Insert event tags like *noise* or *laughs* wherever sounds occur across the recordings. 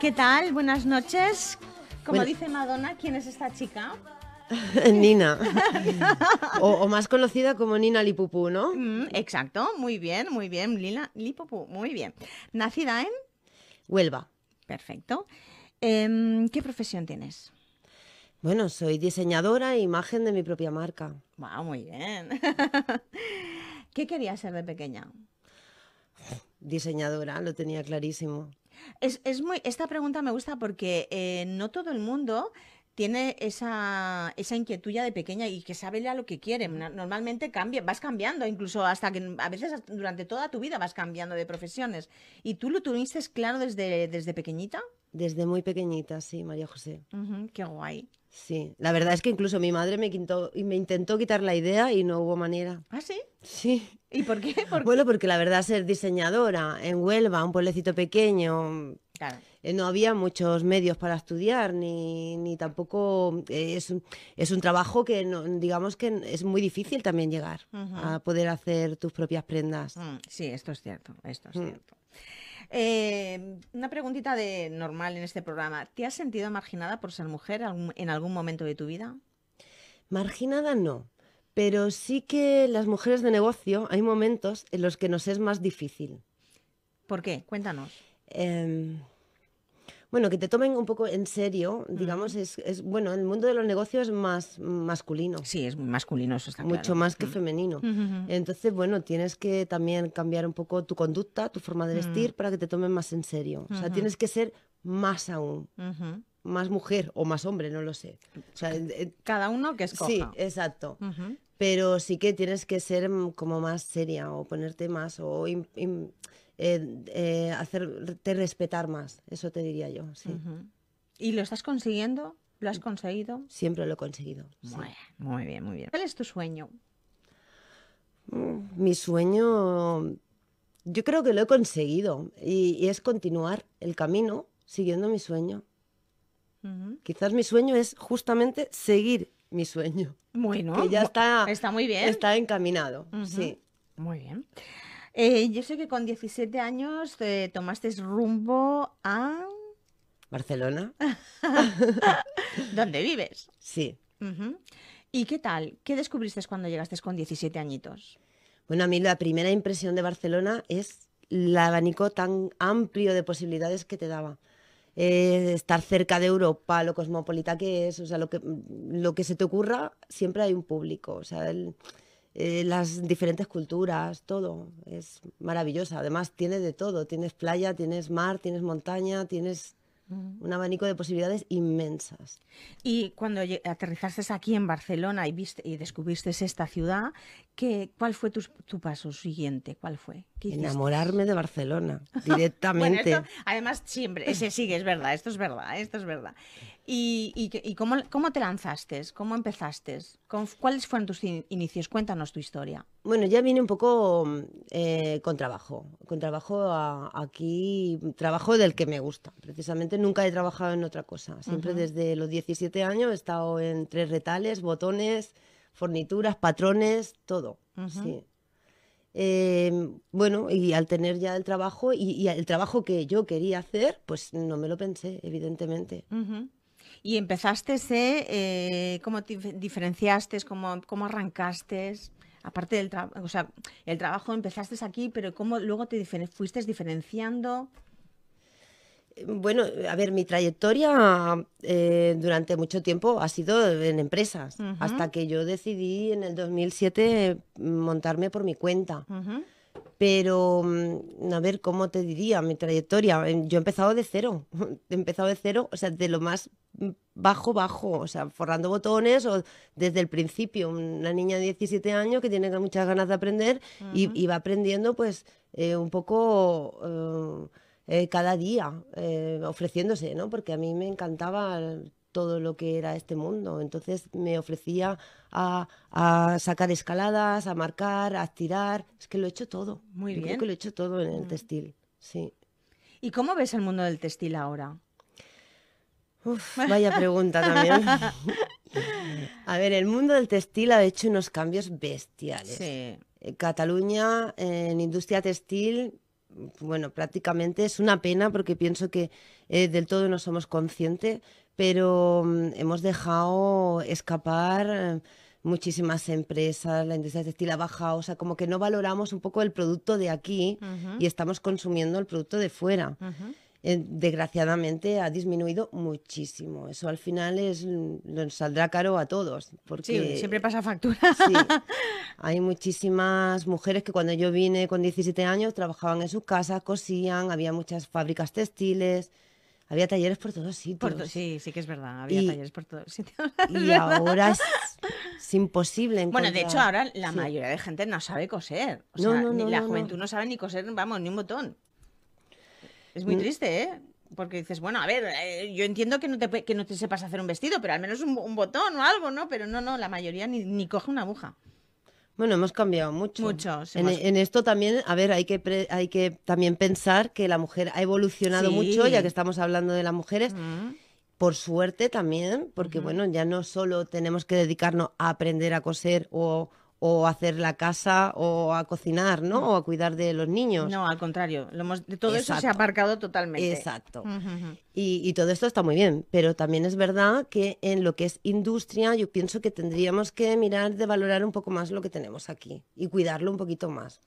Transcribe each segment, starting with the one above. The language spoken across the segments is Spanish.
¿Qué tal? Buenas noches. Como dice Madonna, ¿quién es esta chica? *laughs* Nina. o, más conocida como Nina Lipupú, ¿no? Mm, exacto, muy bien, muy bien. Lina Lipupú, muy bien. Nacida en Huelva. Perfecto. Em, ¿Qué profesión tienes? Bueno, soy diseñadora e imagen de mi propia marca. muy bien. *laughs* ¿Qué querías ser de pequeña? Diseñadora, lo tenía clarísimo. Es, muy, esta pregunta me gusta porque eh, no todo el mundo tiene esa, esa inquietud ya de pequeña y que sabe ya lo que quiere. Normalmente cambia, vas cambiando, incluso hasta que a veces durante toda tu vida vas cambiando de profesiones. ¿Y tú lo tuviste claro desde, desde pequeñita? Desde muy pequeñita, sí, María José. qué guay. Sí, la verdad es que incluso mi madre me, me intentó quitar la idea y no hubo manera. ¿Ah, sí? Sí. ¿Y por qué? bueno, porque la verdad ser diseñadora en Huelva, un pueblecito pequeño, eh, no había muchos medios para estudiar, ni, tampoco eh, es, un, trabajo que digamos que es muy difícil también llegar a poder hacer tus propias prendas. Mm, sí, esto es cierto, esto es mm. cierto. Eh, una preguntita de normal en este programa. ¿Te has sentido marginada por ser mujer en algún momento de tu vida? Marginada no. Pero sí que las mujeres de negocio hay momentos en los que nos es más difícil. ¿Por qué? Cuéntanos. Em, bueno, que te tomen un poco en serio, mm. digamos, es, bueno, el mundo de los negocios es más masculino. Sí, es masculino, eso está Mucho más que mm. femenino. Entonces, bueno, tienes que también cambiar un poco tu conducta, tu forma de mm. vestir, para que te tomen más en serio. O sea, tienes que ser más aún más mujer o más hombre, no lo sé. Cada uno que escoja. Sí, exacto. Pero sí que tienes que ser mm, como más seria o ponerte más o eh, eh, hacerte respetar más. Eso te diría yo, sí. ¿Y lo estás consiguiendo? ¿Lo has conseguido? Siempre lo he conseguido. Muy, bien, muy bien. ¿Cuál es tu sueño? Mm, mi sueño, yo creo que lo he conseguido y es continuar el camino siguiendo mi sueño. Quizás mi sueño es justamente seguir mi sueño. Bueno, ya está, está muy bien. Está encaminado, sí. Muy bien. Eh, yo sé que con 17 años te eh, tomaste rumbo a... Barcelona. *laughs* *laughs* ¿Dónde vives? Sí. ¿Y qué tal? ¿Qué descubriste cuando llegaste con 17 añitos? Bueno, a mí la primera impresión de Barcelona es el abanico tan amplio de posibilidades que te daba estar cerca de Europa, lo cosmopolita que es, o sea, lo que, mm, lo que se te ocurra, siempre hay un público, o sea, eh, las diferentes culturas, todo, es maravillosa, además tiene de todo, tienes playa, tienes mar, tienes montaña, tienes un abanico de posibilidades inmensas. Y cuando aterrizaste aquí en Barcelona y, viste, y descubriste esta ciudad, ¿qué, ¿cuál fue tu, paso siguiente? ¿Cuál fue? Enamorarme de Barcelona *laughs* directamente. además, siempre, ese sigue, es verdad, esto es verdad, esto es verdad. ¿Y, cómo, te lanzaste? ¿Cómo empezaste? ¿Cuáles fueron tus inicios? Cuéntanos tu historia. Bueno, ya vine un poco eh, con trabajo, con trabajo aquí, trabajo del que me gusta. Precisamente nunca he trabajado en otra cosa. Siempre desde los 17 años he estado en tres retales, botones, fornituras, patrones, todo. sí. Em, bueno, y al tener ya el trabajo y, el trabajo que yo quería hacer, pues no me lo pensé, evidentemente. Uh y empezaste, eh, ¿cómo te diferenciaste? ¿Cómo, cómo arrancaste? Aparte del trabajo, o sea, el trabajo empezaste aquí, pero ¿cómo luego te fuiste diferenciando? Bueno, a ver, mi trayectoria eh, durante mucho tiempo ha sido en empresas, hasta que yo decidí en el 2007 montarme por mi cuenta pero mm, a ver, ¿cómo te diría mi trayectoria? Em, yo he empezado de cero, *laughs* he empezado de cero, o sea, de lo más mm, bajo, bajo, o sea, forrando botones o desde el principio, una niña de 17 años que tiene muchas ganas de aprender y, va aprendiendo pues eh, un poco... Eh, eh, cada día ofreciéndose, ¿no? Porque a mí me encantaba todo lo que era este mundo. Entonces me ofrecía a, sacar escaladas, a marcar, a tirar. Es que lo he hecho todo. Muy Yo bien. Creo que lo he hecho todo en el mm. textil, sí. ¿Y cómo ves el mundo del textil ahora? Uf, *laughs* vaya pregunta también. a ver, el mundo del textil ha hecho unos cambios bestiales. Sí. Eh, Cataluña, en industria textil, bueno, prácticamente es una pena porque pienso que eh, del todo no somos conscientes, pero mm, hemos dejado escapar eh, muchísimas empresas, la industria textil ha bajado, o sea, como que no valoramos un poco el producto de aquí y estamos consumiendo el producto de fuera. Eh, desgraciadamente ha disminuido muchísimo. Eso al final es, mm, nos saldrá caro a todos. Porque, sí, siempre pasa factura. sí, *laughs* hay muchísimas mujeres que cuando yo vine con 17 años trabajaban en sus casas, cosían, había muchas fábricas textiles había talleres por todos sitios. Por, sí, sí que es verdad, había talleres por todos sitios. *laughs* Y ahora es, imposible Bueno, de hecho ahora la mayoría de gente no sabe coser. O sea, ni la juventud no sabe ni coser, vamos, ni un botón. Es muy mm. triste, ¿eh? Porque dices, bueno, a ver, eh, yo entiendo que no, te, que no te sepas hacer un vestido, pero al menos un, botón o algo, ¿no? Pero no, no, la mayoría ni, ni coge una aguja. Bueno, hemos cambiado mucho. E, en, esto también, a ver, hay que, hay que también pensar que la mujer ha evolucionado mucho, ya que estamos hablando de las mujeres. Mm. por suerte también, porque bueno, ya no solo tenemos que dedicarnos a aprender a coser o o hacer la casa o a cocinar, ¿no? O a cuidar de los niños. No, al contrario, lo todo eso se ha aparcado totalmente. Exacto. y, todo esto está muy bien, pero también es verdad que en lo que es industria yo pienso que tendríamos que mirar de valorar un poco más lo que tenemos aquí y cuidarlo un poquito más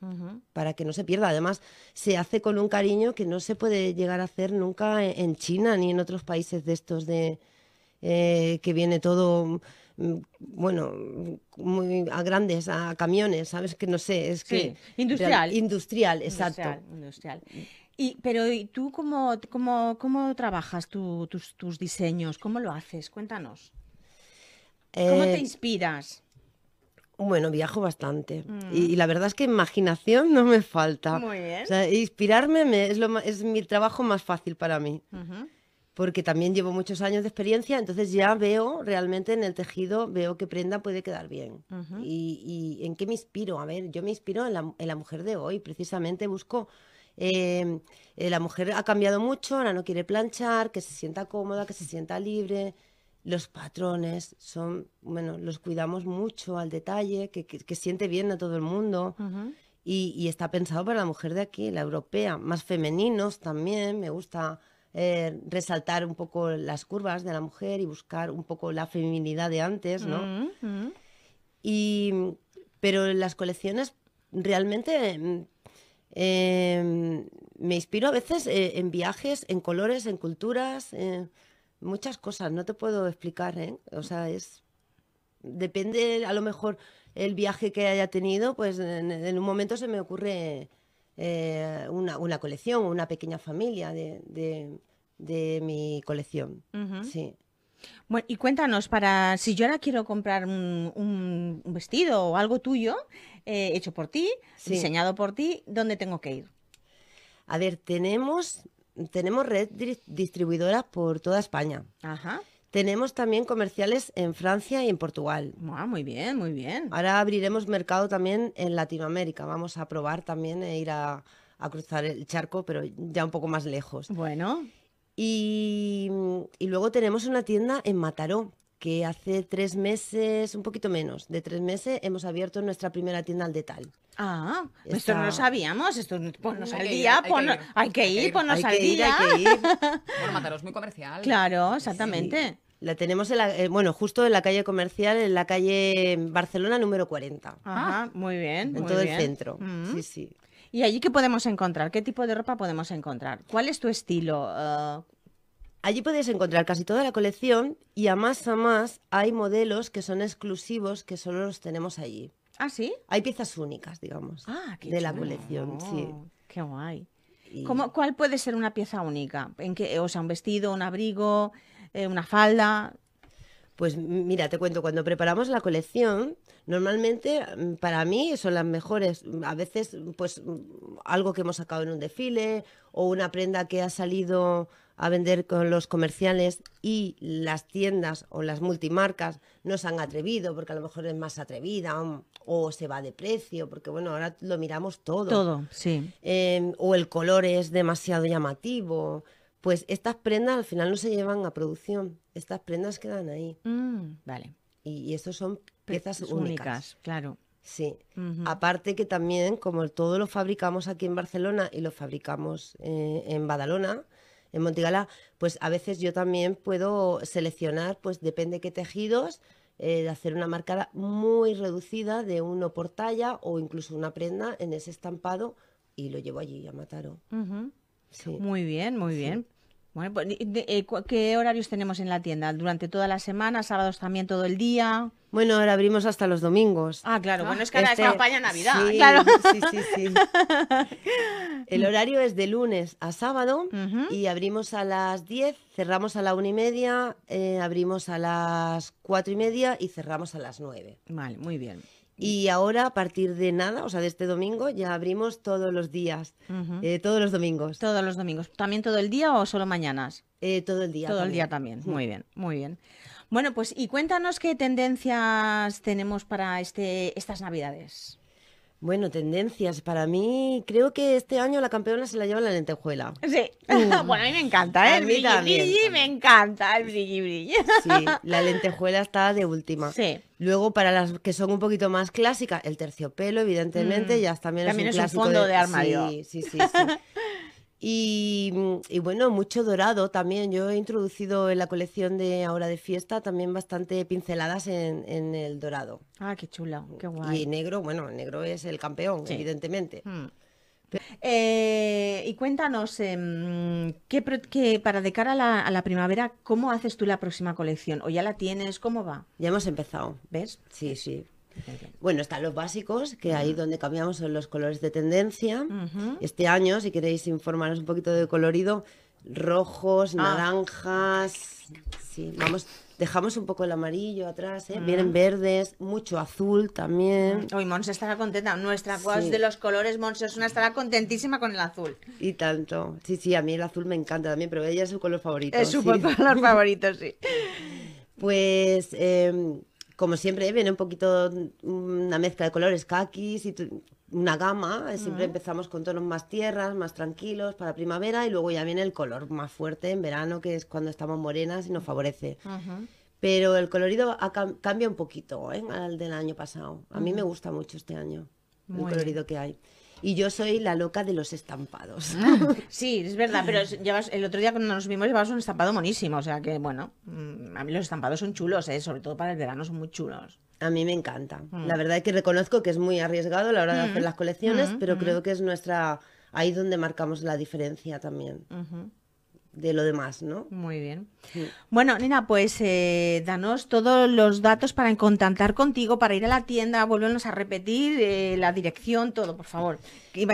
para que no se pierda. Además, se hace con un cariño que no se puede llegar a hacer nunca en, China ni en otros países de estos de eh, que viene todo Mm, bueno, muy a grandes, a camiones, ¿sabes? Que no sé, es que... Industrial. industrial, exacto. Industrial, Y, pero ¿y tú cómo, cómo, cómo trabajas tus, diseños? ¿Cómo lo haces? Cuéntanos. ¿Cómo te eh, inspiras? Bueno, viajo bastante mm. y, la verdad es que imaginación no me falta. Muy bien. O sea, inspirarme es, lo, es mi trabajo más fácil para mí porque también llevo muchos años de experiencia, entonces ya veo realmente en el tejido, veo que prenda puede quedar bien. y, en qué me inspiro? A ver, yo me inspiro en la, mujer de hoy, precisamente busco... Em, eh, la mujer ha cambiado mucho, ahora no quiere planchar, que se sienta cómoda, que se sienta libre. Los patrones son, bueno, los cuidamos mucho al detalle, que, siente bien a todo el mundo. y, y está pensado para la mujer de aquí, la europea. Más femeninos también, me gusta eh, resaltar un poco las curvas de la mujer y buscar un poco la feminidad de antes, ¿no? Mm-hmm. pero las colecciones realmente em, me inspiro a veces eh, en viajes, en colores, en culturas, muchas cosas. No te puedo explicar, ¿eh? O sea, es depende a lo mejor el viaje que haya tenido, pues en, en un momento se me ocurre eh, una, una, colección, una pequeña familia de, mi colección. Sí. Bueno, y cuéntanos, para si yo ahora quiero comprar un, un, vestido o algo tuyo, eh, hecho por ti, diseñado por ti, ¿dónde tengo que ir? A ver, tenemos, tenemos red distribuidoras por toda España. Ajá. Tenemos también comerciales en Francia y en Portugal. Ah, muy bien, muy bien. Ahora abriremos mercado también en Latinoamérica. Vamos a probar también e ir a, cruzar el charco, pero ya un poco más lejos. Bueno. Y, luego tenemos una tienda en Mataró, que hace tres meses, un poquito menos de tres meses, hemos abierto nuestra primera tienda al detal. Ah, esto no lo sabíamos, esto ponnos hay al hay, que ir, hay que Mataró es muy comercial. Claro, exactamente. La tenemos, en la, eh, bueno, justo en la calle comercial, en la calle mm, Barcelona número 40. Ajá, ah. muy bien. En todo el centro. Mm. Sí, sí. ¿Y allí qué podemos encontrar? ¿Qué tipo de ropa podemos encontrar? ¿Cuál es tu estilo? Ah. Allí podéis encontrar casi toda la colección y a más a más hay modelos que son exclusivos que solo los tenemos allí. ¿Ah, sí? Hay piezas únicas, digamos, ah, de la colección, sí. Qué guay. ¿Cuál puede ser una pieza única? ¿En qué, o sea, un vestido, un abrigo, eh, una falda. Pues mira, te cuento, cuando preparamos la colección, normalmente mm, para mí son las mejores. A veces, pues mm, algo que hemos sacado en un desfile o una prenda que ha salido a vender con los comerciales y las tiendas o las multimarcas no se han atrevido porque a lo mejor es más atrevida o, se va de precio, porque bueno, ahora lo miramos todo. Todo, sí. Em, o el color es demasiado llamativo pues estas prendas al final no se llevan a producción, estas prendas quedan ahí. Mm, vale. Y, y son piezas únicas. únicas. Claro. Sí. Aparte que también, como todo lo fabricamos aquí en Barcelona y lo fabricamos eh, en Badalona, en Montigala, pues a veces yo también puedo seleccionar, pues depende qué tejidos, eh, de hacer una marcada muy reducida de uno por talla o incluso una prenda en ese estampado y lo llevo allí a Mataro. Muy bien, muy bien. Bueno, pues, eh, ¿qué horarios tenemos en la tienda? ¿Durante toda la semana? ¿Sábados también todo el día? Bueno, ahora abrimos hasta los domingos. Ah, claro. bueno, es que ahora este, es campaña Navidad. Sí, claro. sí, sí, *laughs* El horario es de lunes a sábado y abrimos a las 10, cerramos a la una y media, eh, abrimos a las cuatro y media y cerramos a las 9. Vale, muy bien. Y ahora, a partir de nada, o sea, de este domingo, ya abrimos todos los días, eh, todos los domingos. Todos los domingos. ¿También todo el día o solo mañanas? Eh, todo el día. Todo el día también. Muy bien, muy bien. Bueno, pues y cuéntanos qué tendencias tenemos para este, estas Navidades. Bueno, tendencias. Para mí, creo que este año la campeona se la lleva la lentejuela. Sí. Uh. *laughs* bueno, a mí me encanta, ¿eh? El brilli, brilli, me encanta, el brilli, brilli. sí, la lentejuela está de última. Sí. Luego, para las que son un poquito más clásicas, el terciopelo, evidentemente, mm. ya también, también es el fondo de, armario. sí, sí. sí. *laughs* Mm, y, bueno, mucho dorado también. Yo he introducido en la colección de ahora de fiesta también bastante pinceladas en, el dorado. Ah, qué chula, qué guay. Y negro, bueno, negro es el campeón, evidentemente. Mm. Eh, y cuéntanos, em, para de cara a la, primavera, ¿cómo haces tú la próxima colección? ¿O ya la tienes? ¿Cómo va? Ya hemos empezado. ¿Ves? Sí, sí. Bueno, están los básicos, que ahí donde cambiamos son los colores de tendencia. Este año, si queréis informaros un poquito de colorido, rojos, ah. naranjas. Sí, vamos, dejamos un poco el amarillo atrás, ¿eh? ah. vienen verdes, mucho azul también. Hoy mm. Mons estará contenta, nuestra sí. de los colores, Mons es una estará contentísima con el azul. Y tanto, sí, sí, a mí el azul me encanta también, pero ella es su color favorito. Es su color *laughs* favorito, sí. Pues em, como siempre, viene un poquito una mezcla de colores caquis y una gama. Eh, siempre empezamos con tonos más tierras, más tranquilos para primavera y luego ya viene el color más fuerte en verano, que es cuando estamos morenas y nos favorece. Pero el colorido cambia un poquito ¿eh? al del año pasado. A mí me gusta mucho este año el colorido que hay y yo soy la loca de los estampados. Ah. *laughs* Sí, es verdad, pero llevas, el otro día cuando nos vimos llevabas un estampado monísimo, o sea que bueno, mm, a mí los estampados son chulos, ¿eh? sobre todo para el verano son muy chulos. A mí me encanta. Mm. La verdad es que reconozco que es muy arriesgado la hora de mm. hacer las colecciones, pero creo que es nuestra ahí donde marcamos la diferencia también de lo demás, ¿no? Muy bien. Bueno, Nina, pues eh, danos todos los datos para contactar contigo, para ir a la tienda, volvernos a repetir eh, la dirección, todo, por favor. Y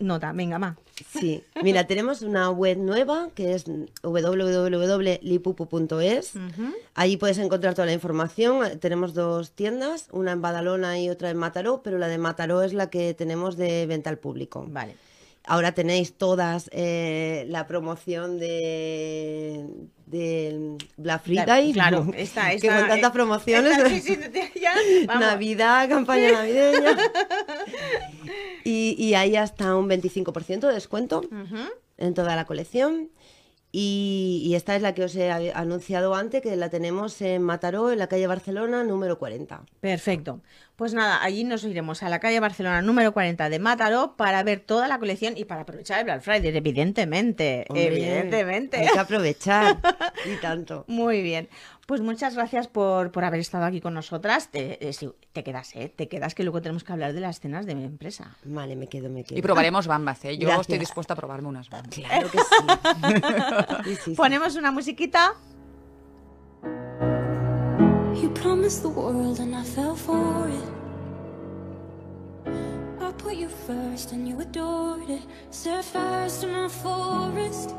nota, venga, ma. Sí, mira, *laughs* tenemos una web nueva que es www.lipupu.es. ahí Allí puedes encontrar toda la información. Tenemos dos tiendas, una en Badalona y otra en Mataró, pero la de Mataró es la que tenemos de venta al público. Vale. Ahora tenéis todas eh, la promoción de, de Black Friday. Claro, está, *laughs* que con tantas eh, promociones. *laughs* Navidad, campaña navideña. *laughs* y, ahí hay hasta un 25% de descuento en toda la colección. Y, esta es la que os he anunciado antes, que la tenemos en Mataró, en la calle Barcelona, número 40. Perfecto. Pues nada, allí nos iremos a la calle Barcelona, número 40 de Mataró, para ver toda la colección y para aprovechar el Black Friday, evidentemente. evidentemente. Hay que aprovechar. y tanto. *laughs* Muy bien. Pues muchas gracias por, por haber estado aquí con nosotras. Te, eh, te quedas, ¿eh? Te quedas, que luego tenemos que hablar de las cenas de mi empresa. Vale, me quedo, me quedo. Y probaremos bambas, ¿eh? Yo estoy dispuesta a probarme unas bambas. Claro que *laughs* sí. Ponemos una musiquita. You promised the world and I fell for it. I put you first and you adored it. my forest.